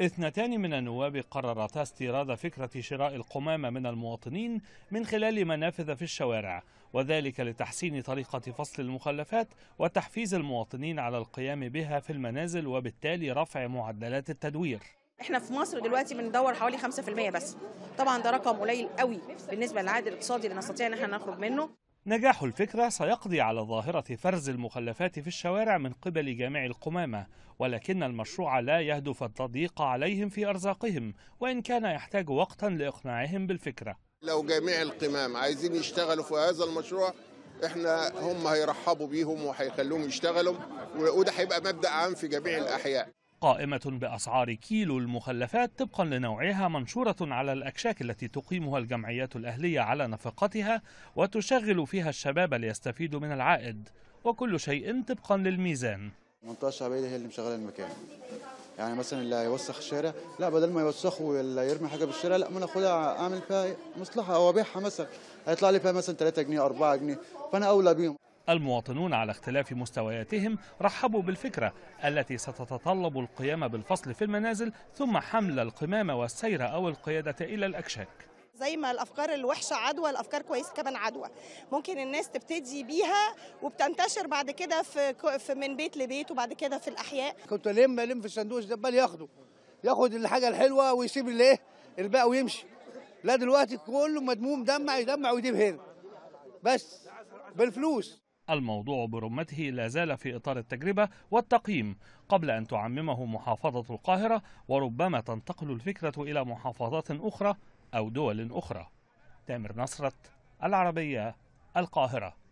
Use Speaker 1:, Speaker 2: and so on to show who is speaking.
Speaker 1: اثنتان من النواب قررتا استيراد فكرة شراء القمامة من المواطنين من خلال منافذ في الشوارع وذلك لتحسين طريقة فصل المخلفات وتحفيز المواطنين على القيام بها في المنازل وبالتالي رفع معدلات التدوير احنا في مصر دلوقتي بندور حوالي 5% بس طبعا ده رقم قليل قوي بالنسبه للعائد الاقتصادي اللي نستطيع ان احنا نخرج منه نجاح الفكرة سيقضي على ظاهرة فرز المخلفات في الشوارع من قبل جامع القمامة ولكن المشروع لا يهدف التضييق عليهم في أرزاقهم وإن كان يحتاج وقتا لإقناعهم بالفكرة لو جامع القمامة عايزين يشتغلوا في هذا المشروع احنا هم هيرحبوا بيهم وهيخلوهم يشتغلوا وده هيبقى مبدا عام في جميع الاحياء قائمة بأسعار كيلو المخلفات طبقا لنوعها منشورة على الأكشاك التي تقيمها الجمعيات الأهلية على نفقتها وتشغل فيها الشباب ليستفيدوا من العائد وكل شيء طبقا للميزان المنطقة الشعبية هي اللي مشغلة المكان يعني مثلا اللي هيوسخ الشارع لا بدل ما يوسخه ولا يرمي حاجه بالشارع لا ما أخدها اعمل فيها مصلحه او ابيعها مثلا هيطلع لي فيها مثلا 3 جنيه 4 جنيه فانا اولى بيهم المواطنون على اختلاف مستوياتهم رحبوا بالفكرة التي ستتطلب القيام بالفصل في المنازل ثم حمل القمامة والسير أو القيادة إلى الأكشاك زي ما الافكار الوحشه عدوى الافكار كويسه كمان عدوى ممكن الناس تبتدي بيها وبتنتشر بعد كده في, من بيت لبيت وبعد كده في الاحياء كنت الم الم في الصندوق ده ياخده ياخد الحاجه الحلوه ويسيب الايه الباقي ويمشي لا دلوقتي كله مدموم دمع يدمع ويجيب هنا بس بالفلوس الموضوع برمته لا زال في إطار التجربة والتقييم قبل أن تعممه محافظة القاهرة وربما تنتقل الفكرة إلى محافظات أخرى أو دول أخرى تامر نصرت العربية القاهرة